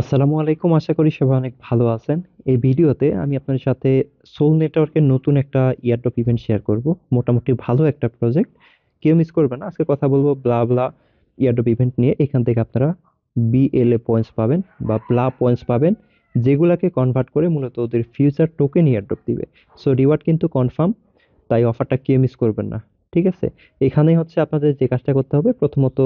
আসসালামু আলাইকুম আশা করি সবাই অনেক ভালো আছেন এই ভিডিওতে আমি আপনার সাথে সোল নেটওয়ার্কের নতুন একটা ইয়ারড্রপ ইভেন্ট শেয়ার করব মোটামুটি ভালো একটা প্রজেক্ট কেউ মিস করবে না আজকে কথা বলবো ব্লা ব্লা ইয়ারড্রপ ইভেন্ট নিয়ে এখান থেকে আপনারা বিএলএ পয়েন্টস পাবেন বা ব্লা পয়েন্টস পাবেন যেগুলাকে কনভার্ট করে মূলত ওদের ফিউচার টোকেন ইয়ারড্রপ দিবে সো রিওয়ার্ড কিন্তু কনফার্ম তাই অফারটা কেউ মিস করবেন না ঠিক আছে এখানেই হচ্ছে আপনাদের যে কাজটা করতে হবে প্রথমত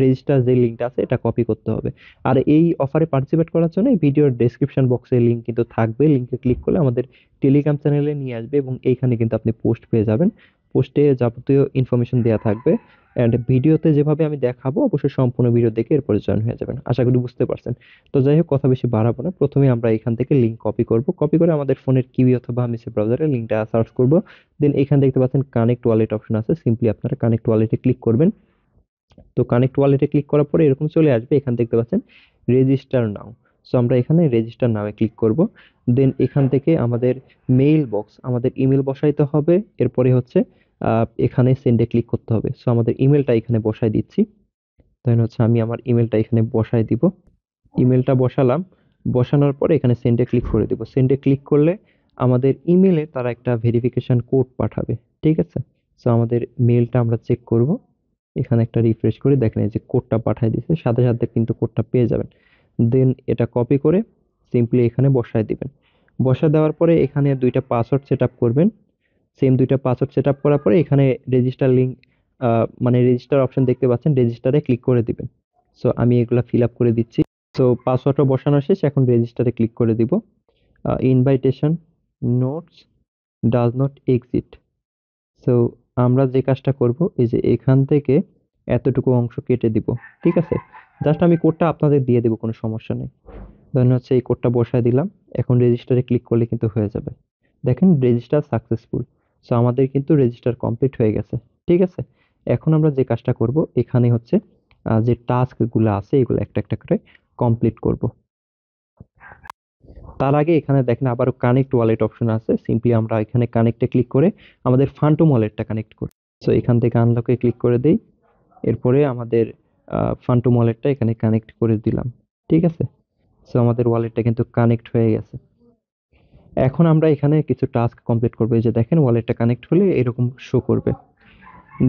রেজিস্টার যে লিঙ্কটা আছে এটা কপি করতে হবে আর এই অফারে পার্টিসিপেট করার জন্য ভিডিওর ডেসক্রিপশন বক্সে লিঙ্ক কিন্তু থাকবে লিঙ্কে ক্লিক করলে আমাদের টেলিগ্রাম চ্যানেলে নিয়ে আসবে এবং এইখানে কিন্তু আপনি পোস্ট পেয়ে যাবেন পোস্টে যাবতীয় ইনফরমেশন দেওয়া থাকবে অ্যান্ড ভিডিওতে যেভাবে আমি দেখাবো অবশ্যই সম্পূর্ণ ভিডিও দেখে এরপরে জয়েন হয়ে যাবেন আশা করি বুঝতে পারছেন তো যাই হোক কথা বেশি বাড়াবো না প্রথমে আমরা এখান থেকে লিঙ্ক কপি করব কপি করে আমাদের ফোনের কিউই অথবা আমি সে ব্রাউজারে লিঙ্কটা সার্চ করব দেন এখানে দেখতে পাচ্ছেন কানেক্ট ওয়ালেট অপশন আছে সিম্পলি আপনারা কানেক্ট ওয়ালেটে ক্লিক করবেন তো কানেক্ট ওয়ালেটে ক্লিক করার পরে এরকম চলে আসবে এখান দেখতে পাচ্ছেন রেজিস্টার নাও সো আমরা এখানে রেজিস্টার নামে ক্লিক করব দেন এখান থেকে আমাদের মেইল বক্স আমাদের ইমেল বসাইতে হবে এরপরে হচ্ছে এখানে সেন্ডে ক্লিক করতে হবে সো আমাদের ইমেলটা এখানে বসাই দিচ্ছি দেন হচ্ছে আমি আমার ইমেলটা এখানে বসাই দিব ইমেলটা বসালাম বসানোর পরে এখানে সেন্ডে ক্লিক করে দেব সেন্ডে ক্লিক করলে আমাদের ইমেলে তারা একটা ভেরিফিকেশান কোড পাঠাবে ঠিক আছে সো আমাদের মেলটা আমরা চেক করব এখানে একটা রিফ্রেশ করে দেখেন এই যে কোডটা পাঠিয়ে দিয়েছে সাথে সাথে কিন্তু কোডটা পেয়ে যাবেন দেন এটা কপি করে সিম্পলি এখানে বসায় দিবেন বসা দেওয়ার পরে এখানে দুইটা পাসওয়ার্ড সেট করবেন সেম দুইটা পাসওয়ার্ড সেট করার পরে এখানে রেজিস্টার লিঙ্ক মানে রেজিস্টার অপশন দেখতে পাচ্ছেন রেজিস্টারে ক্লিক করে দিবেন সো আমি এগুলো ফিল আপ করে দিচ্ছি সো পাসওয়ার্ডও বসানো শেষ এখন রেজিস্টারে ক্লিক করে দিব invitation notes does not exist so আমরা যে কাজটা করব এই যে এখান থেকে এতটুকু অংশ কেটে দিব ঠিক আছে জাস্ট আমি কোডটা আপনাদের দিয়ে দেবো কোনো সমস্যা নেই ধরেন হচ্ছে এই কোডটা বসায় দিলাম এখন রেজিস্টারে ক্লিক করলে কিন্তু হয়ে যাবে দেখেন রেজিস্টার সাকসেসফুল সো আমাদের কিন্তু রেজিস্টার কমপ্লিট হয়ে গেছে ঠিক আছে এখন আমরা যে কাজটা করব এখানে হচ্ছে যে টাস্কগুলো আছে এগুলো একটা একটা করে কমপ্লিট করব তার আগে এখানে দেখেন আবারও কানেক্ট ওয়ালেট অপশন আছে সিম্পলি আমরা এখানে কানেক্টে ক্লিক করে আমাদের ফান্টম ওয়ালেটটা কানেক্ট করি সো এখান থেকে আনলকে ক্লিক করে দেই এরপরে আমাদের ফান্টম ওয়ালেটটা এখানে কানেক্ট করে দিলাম ঠিক আছে সো আমাদের ওয়ালেটটা কিন্তু কানেক্ট হয়ে গেছে এখন আমরা এখানে কিছু টাস্ক কমপ্লিট করবো এই যে দেখেন ওয়ালেটটা কানেক্ট হলে এরকম শো করবে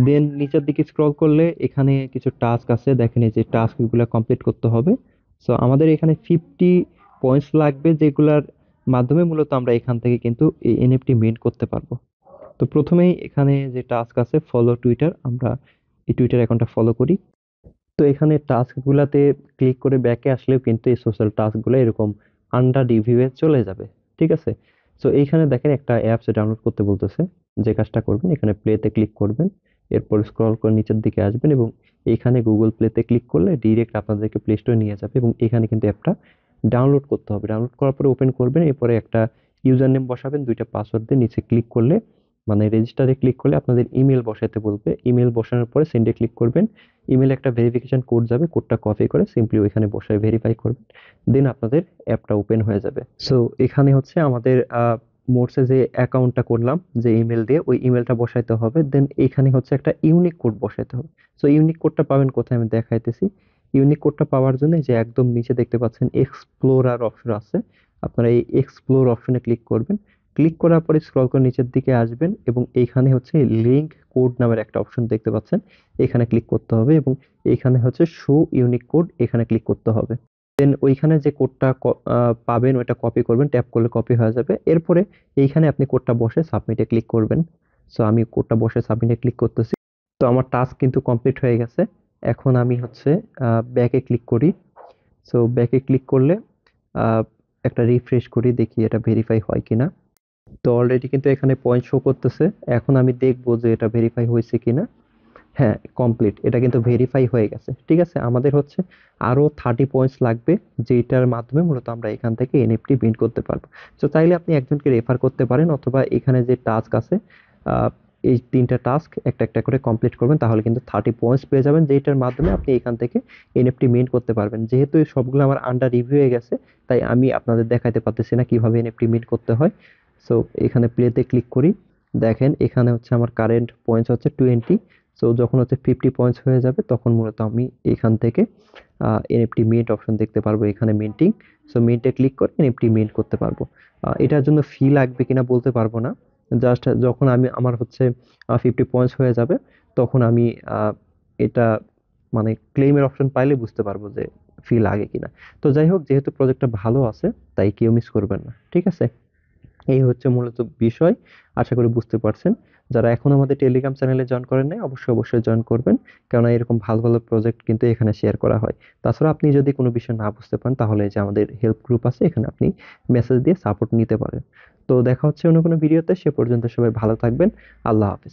দেন নিচের দিকে স্ক্রল করলে এখানে কিছু টাস্ক আছে দেখেন এই যে টাস্কগুলো কমপ্লিট করতে হবে সো আমাদের এখানে ফিফটি পয়েন্টস লাগবে যেগুলার মাধ্যমে মূলত আমরা এখান থেকে কিন্তু এই এনএফটি মেন করতে পারবো তো প্রথমেই এখানে যে টাস্ক আছে ফলো টুইটার আমরা এই টুইটার অ্যাকাউন্টটা ফলো করি তো এখানে টাস্কগুলোতে ক্লিক করে ব্যাকে আসলেও কিন্তু এই সোশ্যাল টাস্কগুলো এরকম আন্ডার রিভিউয়ে চলে যাবে ঠিক আছে সো এইখানে দেখেন একটা অ্যাপস ডাউনলোড করতে বলতেছে যে কাজটা করবেন এখানে প্লেতে ক্লিক করবেন এরপর স্ক্রল করে নিচের দিকে আসবেন এবং এখানে গুগল প্লেতে ক্লিক করলে ডিরেক্ট আপনাদেরকে প্লে স্টোরে নিয়ে যাবে এবং এখানে কিন্তু অ্যাপটা ডাউনলোড করতে হবে ডাউনলোড করার পরে ওপেন করবেন এরপরে একটা ইউজার নেম বসাবেন দুইটা পাসওয়ার্ড দিয়ে নিচে ক্লিক করলে মানে রেজিস্টারে ক্লিক করলে আপনাদের ইমেল বসাতে বলবে ইমেল বসানোর পরে সেন্ডে ক্লিক করবেন ইমেলে একটা ভেরিফিকেশান কোড যাবে কোডটা কপি করে সিম্পলি ওইখানে বসায় ভেরিফাই করবেন দেন আপনাদের অ্যাপটা ওপেন হয়ে যাবে সো এখানে হচ্ছে আমাদের মোর্সে যে অ্যাকাউন্টটা করলাম যে ইমেল দিয়ে ওই ইমেলটা বসাইতে হবে দেন এখানে হচ্ছে একটা ইউনিক কোড বসাইতে হবে সো ইউনিক কোডটা পাবেন কোথায় আমি দেখাইতেছি ইউনিক কোডটা পাওয়ার জন্য যে একদম নিচে দেখতে পাচ্ছেন এক্সপ্লোরার অপশন আছে আপনারা এই এক্সপ্লোর অপশনে ক্লিক করবেন ক্লিক করার পরে স্ক্রল করে নিচের দিকে আসবেন এবং এইখানে হচ্ছে লিঙ্ক কোড নামের একটা অপশন দেখতে পাচ্ছেন এখানে ক্লিক করতে হবে এবং এইখানে হচ্ছে শো ইউনিক কোড এখানে ক্লিক করতে হবে দেন ওইখানে যে কোডটা পাবেন ওইটা কপি করবেন ট্যাপ করলে কপি হয়ে যাবে এরপরে এইখানে আপনি কোডটা বসে সাবমিটে ক্লিক করবেন সো আমি কোডটা বসে সাবমিটে ক্লিক করতেছি তো আমার টাস্ক কিন্তু কমপ্লিট হয়ে গেছে এখন আমি হচ্ছে ব্যাকে ক্লিক করি সো ব্যাকে ক্লিক করলে একটা রিফ্রেশ করি দেখি এটা ভেরিফাই হয় কি না তো অলরেডি কিন্তু এখানে পয়েন্ট শো করতেছে এখন আমি দেখব যে এটা ভেরিফাই হয়েছে কি না হ্যাঁ কমপ্লিট এটা কিন্তু ভেরিফাই হয়ে গেছে ঠিক আছে আমাদের হচ্ছে আরও থার্টি পয়েন্টস লাগবে যেটার মাধ্যমে মূলত আমরা এখান থেকে এনএফটি বিন্ড করতে পারবো তো চাইলে আপনি একজনকে রেফার করতে পারেন অথবা এখানে যে টাস্ক আছে এই তিনটা টাস্ক একটা একটা করে কমপ্লিট করবেন তাহলে কিন্তু থার্টি পয়েন্টস পেয়ে যাবেন যেটার মাধ্যমে আপনি এখান থেকে এনএফটি মেন করতে পারবেন যেহেতু সবগুলো আমার আন্ডার রিভিউ হয়ে গেছে তাই আমি আপনাদের দেখাতে পারতেছি না কীভাবে এনএফটি মেন করতে হয় সো এখানে প্লেতে ক্লিক করি দেখেন এখানে হচ্ছে আমার কারেন্ট পয়েন্টস হচ্ছে টোয়েন্টি সো যখন হচ্ছে ফিফটি পয়েন্টস হয়ে যাবে তখন মূলত আমি এখান থেকে এনএফটি মেন্ট অপশন দেখতে পারবো এখানে মেন্টিং সো মেন্টে ক্লিক করে এনএফটি মেন্ট করতে পারবো এটার জন্য ফি লাগবে কিনা বলতে পারবো না জাস্ট যখন আমি আমার হচ্ছে ফিফটি পয়েন্টস হয়ে যাবে তখন আমি এটা মানে ক্লেমের অপশন পাইলে বুঝতে পারবো যে ফি লাগে কিনা তো যাই হোক যেহেতু প্রজেক্টটা ভালো আছে তাই কেউ মিস করবেন না ঠিক আছে এই হচ্ছে মূলত বিষয় আশা করি বুঝতে পারছেন যারা এখন আমাদের টেলিগ্রাম চ্যানেলে জয়েন করেন নাই অবশ্যই অবশ্যই জয়েন করবেন কেননা এরকম ভালো ভালো প্রজেক্ট কিন্তু এখানে শেয়ার করা হয় তাছাড়া আপনি যদি কোনো বিষয় না বুঝতে পারেন তাহলে যে আমাদের হেল্প গ্রুপ আছে এখানে আপনি মেসেজ দিয়ে সাপোর্ট নিতে পারেন তো দেখা হচ্ছে অন্য কোনো ভিডিওতে সে পর্যন্ত সবাই ভালো থাকবেন আল্লাহ হাফিজ